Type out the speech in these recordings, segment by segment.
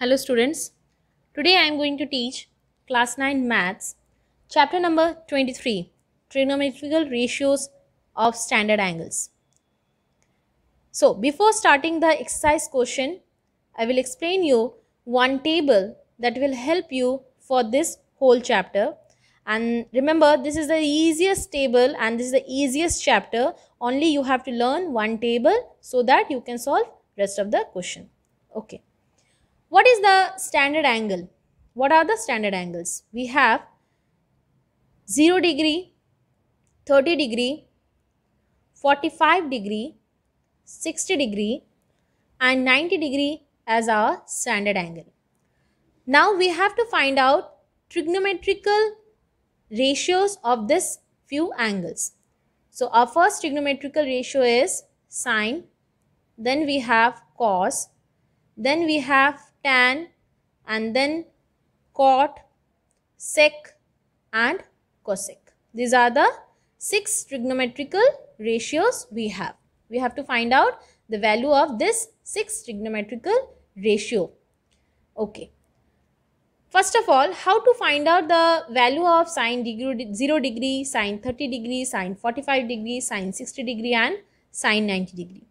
Hello students. Today I am going to teach class 9 maths chapter number 23 trigonometrical ratios of standard angles. So before starting the exercise question I will explain you one table that will help you for this whole chapter and remember this is the easiest table and this is the easiest chapter only you have to learn one table so that you can solve rest of the question. Okay. What is the standard angle? What are the standard angles? We have 0 degree, 30 degree, 45 degree, 60 degree and 90 degree as our standard angle. Now we have to find out trigonometrical ratios of this few angles. So our first trigonometrical ratio is sine, then we have cos, then we have tan and then cot, sec and cosec. These are the six trigonometrical ratios we have. We have to find out the value of this six trigonometrical ratio. Okay. First of all, how to find out the value of sine degree, 0 degree, sine 30 degree, sine 45 degree, sine 60 degree and sine 90 degree.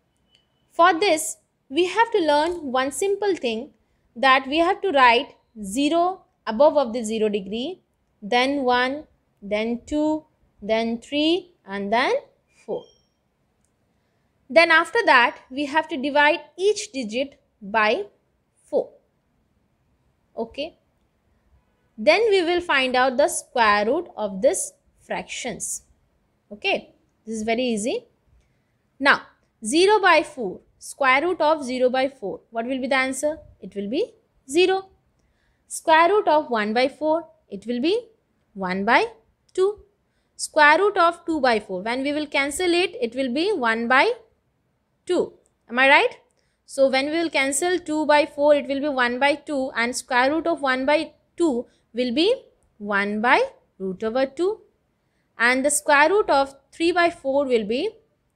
For this, we have to learn one simple thing that we have to write 0 above of the 0 degree, then 1, then 2, then 3 and then 4. Then after that, we have to divide each digit by 4. Okay. Then we will find out the square root of this fractions. Okay. This is very easy. Now, 0 by 4 square root of 0 by 4. What will be the answer? It will be 0. Square root of 1 by 4, it will be 1 by 2. Square root of 2 by 4, when we will cancel it, it will be 1 by 2. Am I right? So, when we will cancel 2 by 4, it will be 1 by 2 and square root of 1 by 2 will be 1 by root over 2 and the square root of 3 by 4 will be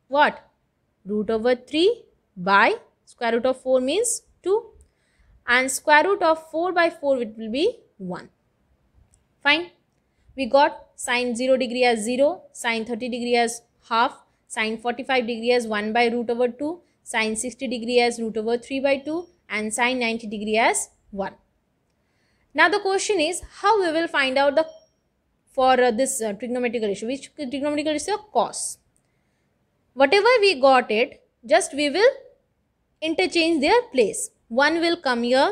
what? Root over 3 by square root of 4 means 2 and square root of 4 by 4 it will be 1. Fine. We got sine 0 degree as 0, sine 30 degree as half, sine 45 degree as 1 by root over 2, sine 60 degree as root over 3 by 2 and sine 90 degree as 1. Now the question is how we will find out the for uh, this uh, trigonometrical ratio which trigonometrical ratio cos. Whatever we got it just we will interchange their place. 1 will come here,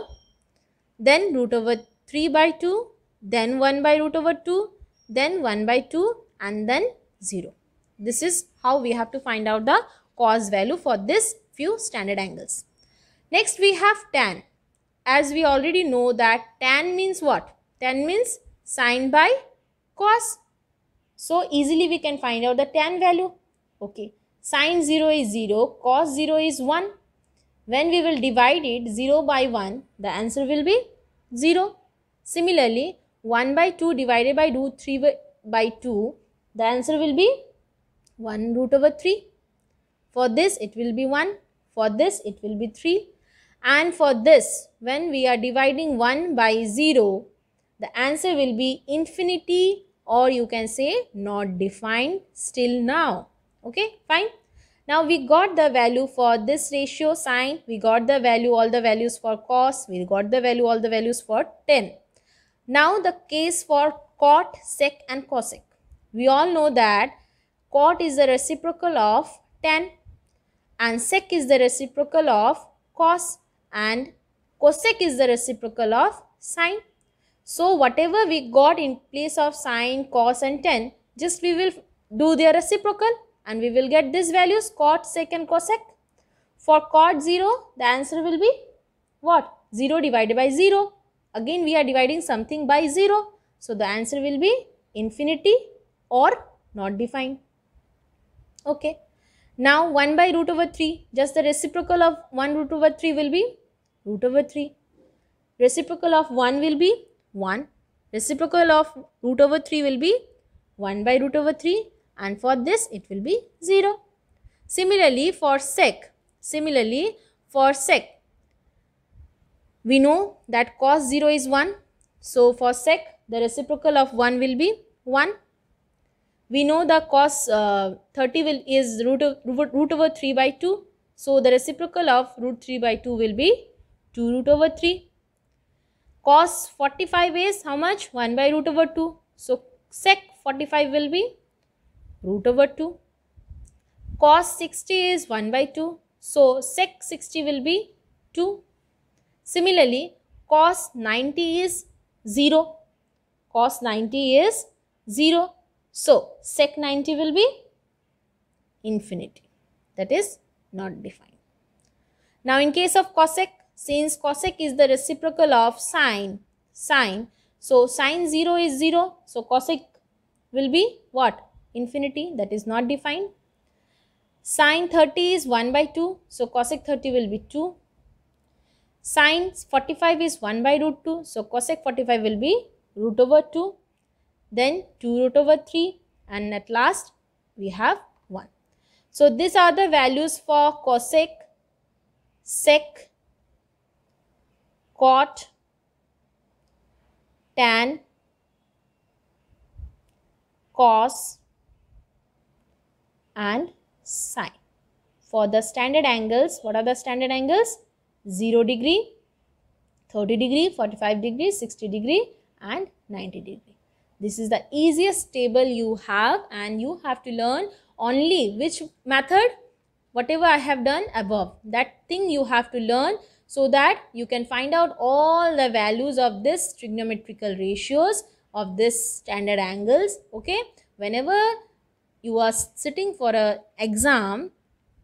then root over 3 by 2, then 1 by root over 2, then 1 by 2 and then 0. This is how we have to find out the cos value for this few standard angles. Next we have tan. As we already know that tan means what? Tan means sine by cos. So easily we can find out the tan value. Okay. Sine 0 is 0, cos 0 is 1. When we will divide it 0 by 1, the answer will be 0. Similarly, 1 by 2 divided by two, 3 by 2, the answer will be 1 root over 3. For this, it will be 1. For this, it will be 3. And for this, when we are dividing 1 by 0, the answer will be infinity or you can say not defined still now. Okay, fine. Now we got the value for this ratio sine, we got the value all the values for cos, we got the value all the values for 10. Now the case for cot, sec and cosec. We all know that cot is the reciprocal of 10 and sec is the reciprocal of cos and cosec is the reciprocal of sine. So whatever we got in place of sine, cos and 10, just we will do their reciprocal and we will get these values cot, sec cosec. For cot 0, the answer will be what? 0 divided by 0. Again, we are dividing something by 0. So, the answer will be infinity or not defined. Okay. Now, 1 by root over 3, just the reciprocal of 1 root over 3 will be root over 3. Reciprocal of 1 will be 1. Reciprocal of root over 3 will be 1 by root over 3 and for this it will be 0. Similarly for sec, similarly for sec, we know that cos 0 is 1. So for sec the reciprocal of 1 will be 1. We know the cos uh, 30 will is root, of, root over 3 by 2. So the reciprocal of root 3 by 2 will be 2 root over 3. Cos 45 is how much? 1 by root over 2. So sec 45 will be root over 2. Cos 60 is 1 by 2. So, sec 60 will be 2. Similarly, cos 90 is 0. Cos 90 is 0. So, sec 90 will be infinity. That is not defined. Now, in case of cosec, since cosec is the reciprocal of sine, sine. So, sine 0 is 0. So, cosec will be what? infinity that is not defined. Sine 30 is 1 by 2. So cosec 30 will be 2. Sine 45 is 1 by root 2. So cosec 45 will be root over 2. Then 2 root over 3. And at last we have 1. So these are the values for cosec, sec, cot, tan, cos, and sine. For the standard angles, what are the standard angles? 0 degree, 30 degree, 45 degree, 60 degree and 90 degree. This is the easiest table you have and you have to learn only which method, whatever I have done above. That thing you have to learn so that you can find out all the values of this trigonometrical ratios of this standard angles. Okay, whenever you are sitting for an exam,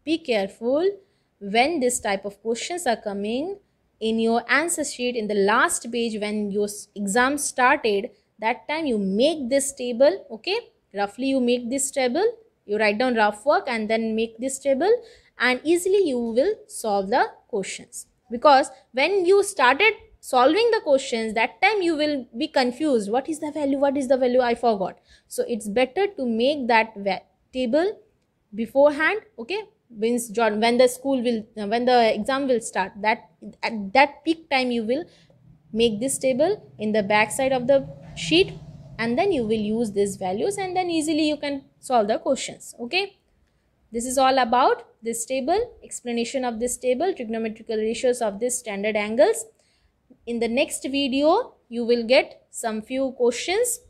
be careful when this type of questions are coming in your answer sheet in the last page when your exam started that time you make this table okay roughly you make this table you write down rough work and then make this table and easily you will solve the questions because when you started solving the questions that time you will be confused what is the value what is the value i forgot so it's better to make that table beforehand okay means john when the school will uh, when the exam will start that at that peak time you will make this table in the back side of the sheet and then you will use these values and then easily you can solve the questions okay this is all about this table explanation of this table trigonometrical ratios of this standard angles in the next video, you will get some few questions.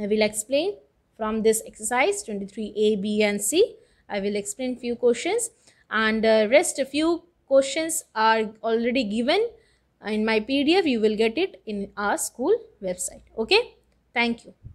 I will explain from this exercise 23A, B and C. I will explain few questions and uh, rest few questions are already given in my PDF. You will get it in our school website. Okay. Thank you.